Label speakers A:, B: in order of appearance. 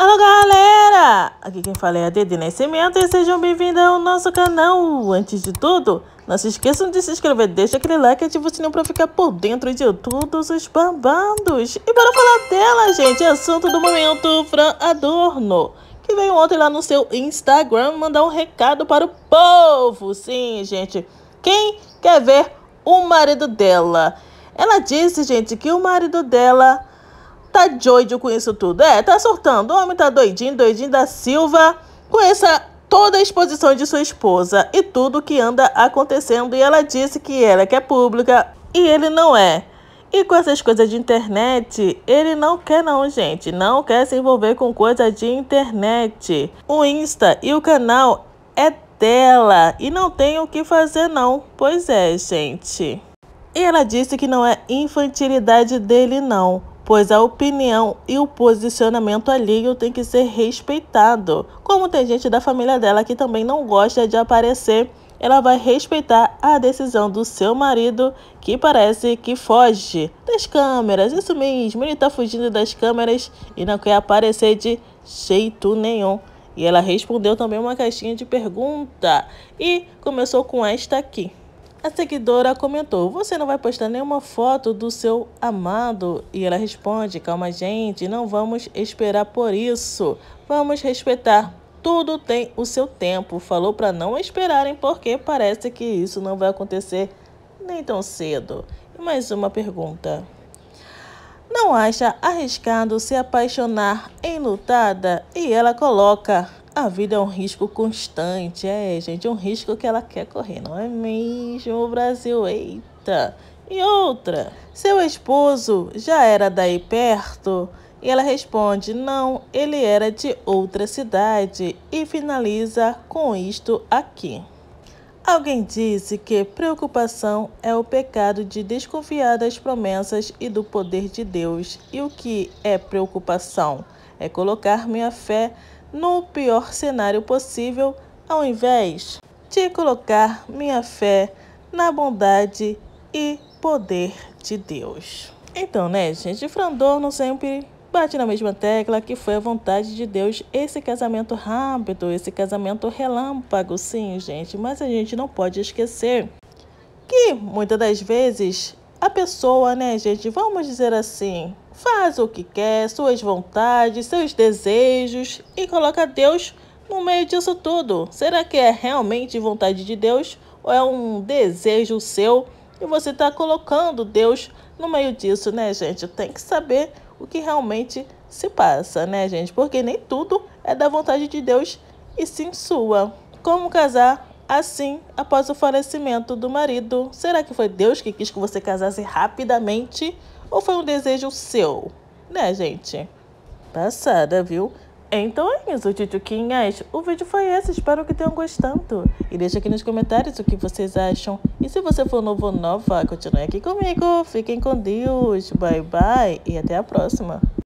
A: Alô galera, aqui quem fala é a Dede Nascimento e sejam bem-vindos ao nosso canal. Antes de tudo, não se esqueçam de se inscrever, deixa aquele like e ativa o sininho para ficar por dentro de todos os babados. E para falar dela, gente, assunto do momento, Fran Adorno, que veio ontem lá no seu Instagram mandar um recado para o povo. Sim, gente, quem quer ver o marido dela? Ela disse, gente, que o marido dela Tá doido com isso tudo? É, tá surtando. O homem tá doidinho, doidinho da Silva com essa toda a exposição de sua esposa e tudo que anda acontecendo. E ela disse que ela que é pública e ele não é. E com essas coisas de internet, ele não quer não, gente. Não quer se envolver com coisa de internet. O Insta e o canal é dela e não tem o que fazer não. Pois é, gente. E ela disse que não é infantilidade dele não pois a opinião e o posicionamento alheio tem que ser respeitado. Como tem gente da família dela que também não gosta de aparecer, ela vai respeitar a decisão do seu marido, que parece que foge das câmeras. Isso mesmo, ele tá fugindo das câmeras e não quer aparecer de jeito nenhum. E ela respondeu também uma caixinha de pergunta e começou com esta aqui. A seguidora comentou: Você não vai postar nenhuma foto do seu amado? E ela responde: Calma, gente, não vamos esperar por isso. Vamos respeitar. Tudo tem o seu tempo. Falou para não esperarem, porque parece que isso não vai acontecer nem tão cedo. E mais uma pergunta. Não acha arriscado se apaixonar em lutada? E ela coloca: a vida é um risco constante, é, gente, um risco que ela quer correr, não é mesmo? O Brasil, eita! E outra, seu esposo já era daí perto? E ela responde: não, ele era de outra cidade. E finaliza com isto aqui. Alguém disse que preocupação é o pecado de desconfiar das promessas e do poder de Deus. E o que é preocupação? É colocar minha fé no pior cenário possível, ao invés de colocar minha fé na bondade e poder de Deus. Então, né, gente, Frandorno sempre bate na mesma tecla que foi a vontade de Deus esse casamento rápido, esse casamento relâmpago, sim, gente, mas a gente não pode esquecer que muitas das vezes a pessoa, né, gente, vamos dizer assim, faz o que quer, suas vontades, seus desejos e coloca Deus no meio disso tudo. Será que é realmente vontade de Deus ou é um desejo seu e você está colocando Deus no meio disso, né, gente? Tem que saber o que realmente se passa, né, gente? Porque nem tudo é da vontade de Deus e sim sua. Como casar assim após o falecimento do marido. Será que foi Deus que quis que você casasse rapidamente ou foi um desejo seu? Né, gente? Passada, viu? Então é isso, tituquinhas. O vídeo foi esse, espero que tenham gostado. E deixa aqui nos comentários o que vocês acham. E se você for novo ou nova, continue aqui comigo. Fiquem com Deus. Bye, bye e até a próxima.